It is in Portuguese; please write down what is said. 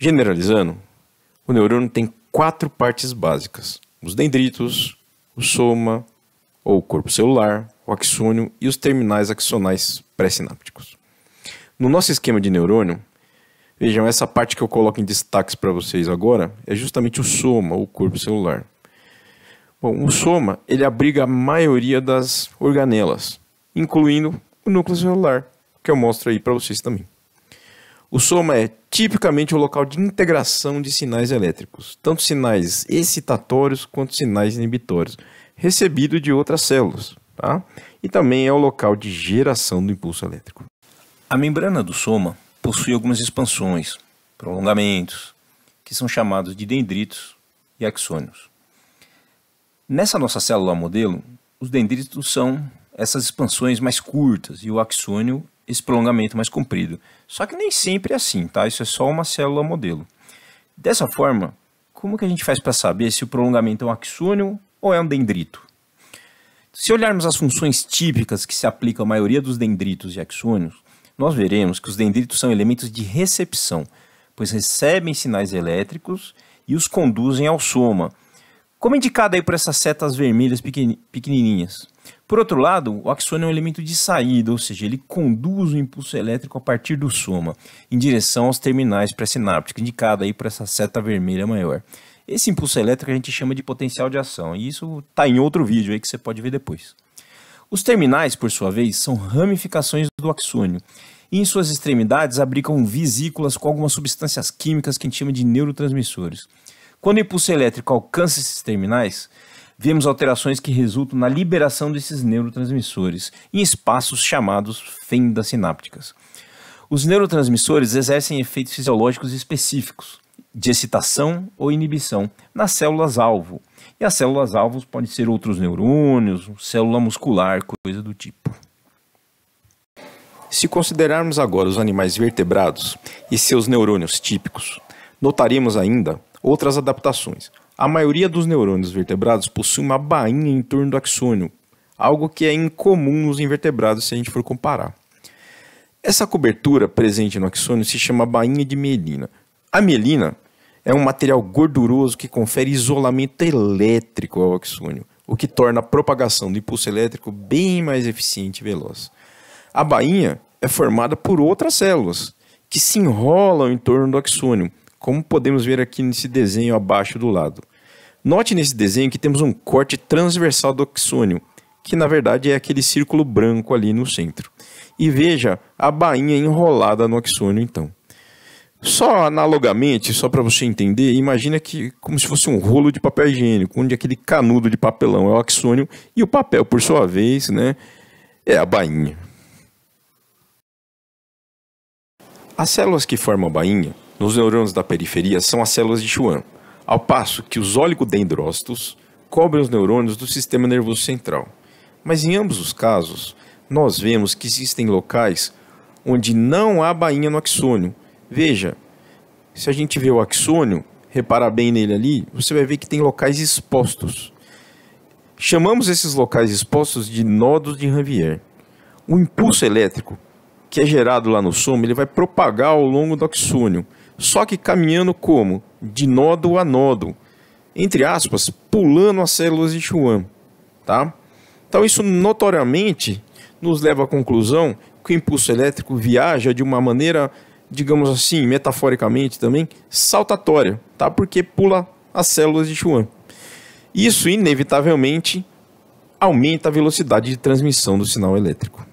Generalizando, o neurônio tem quatro partes básicas: os dendritos, o soma, ou corpo celular, o axônio e os terminais axonais pré-sinápticos. No nosso esquema de neurônio, vejam, essa parte que eu coloco em destaques para vocês agora é justamente o soma, ou corpo celular. Bom, o soma, ele abriga a maioria das organelas, incluindo o núcleo celular, que eu mostro aí para vocês também. O soma é tipicamente o local de integração de sinais elétricos, tanto sinais excitatórios quanto sinais inibitórios, recebido de outras células, tá? e também é o local de geração do impulso elétrico. A membrana do soma possui algumas expansões, prolongamentos, que são chamados de dendritos e axônios. Nessa nossa célula modelo, os dendritos são essas expansões mais curtas e o axônio esse prolongamento mais comprido. Só que nem sempre é assim, tá? Isso é só uma célula modelo. Dessa forma, como que a gente faz para saber se o prolongamento é um axônio ou é um dendrito? Se olharmos as funções típicas que se aplicam à maioria dos dendritos e axônios, nós veremos que os dendritos são elementos de recepção, pois recebem sinais elétricos e os conduzem ao soma, como é indicado aí por essas setas vermelhas pequenininhas. Por outro lado, o axônio é um elemento de saída, ou seja, ele conduz o impulso elétrico a partir do soma, em direção aos terminais pré-sinápticos, indicado aí por essa seta vermelha maior. Esse impulso elétrico a gente chama de potencial de ação, e isso está em outro vídeo aí que você pode ver depois. Os terminais, por sua vez, são ramificações do axônio, e em suas extremidades abrigam vesículas com algumas substâncias químicas que a gente chama de neurotransmissores. Quando o impulso elétrico alcança esses terminais, vemos alterações que resultam na liberação desses neurotransmissores em espaços chamados fendas sinápticas. Os neurotransmissores exercem efeitos fisiológicos específicos, de excitação ou inibição, nas células-alvo. E as células-alvo podem ser outros neurônios, célula muscular, coisa do tipo. Se considerarmos agora os animais vertebrados e seus neurônios típicos, notaríamos ainda Outras adaptações. A maioria dos neurônios vertebrados possui uma bainha em torno do axônio, algo que é incomum nos invertebrados se a gente for comparar. Essa cobertura presente no axônio se chama bainha de mielina. A mielina é um material gorduroso que confere isolamento elétrico ao axônio, o que torna a propagação do impulso elétrico bem mais eficiente e veloz. A bainha é formada por outras células que se enrolam em torno do axônio, como podemos ver aqui nesse desenho abaixo do lado. Note nesse desenho que temos um corte transversal do axônio, que na verdade é aquele círculo branco ali no centro. E veja a bainha enrolada no axônio então. Só analogamente, só para você entender, imagina que como se fosse um rolo de papel higiênico, onde aquele canudo de papelão é o axônio e o papel, por sua vez, né, é a bainha. As células que formam a bainha nos neurônios da periferia são as células de Schwann, ao passo que os oligodendrócitos cobrem os neurônios do sistema nervoso central. Mas em ambos os casos, nós vemos que existem locais onde não há bainha no axônio. Veja, se a gente vê o axônio, reparar bem nele ali, você vai ver que tem locais expostos. Chamamos esses locais expostos de nodos de Ranvier. O impulso elétrico que é gerado lá no soma, ele vai propagar ao longo do axônio só que caminhando como? De nódo a nódo, entre aspas, pulando as células de Schwann, tá? Então isso notoriamente nos leva à conclusão que o impulso elétrico viaja de uma maneira, digamos assim, metaforicamente também, saltatória, tá? Porque pula as células de Schwann. Isso inevitavelmente aumenta a velocidade de transmissão do sinal elétrico.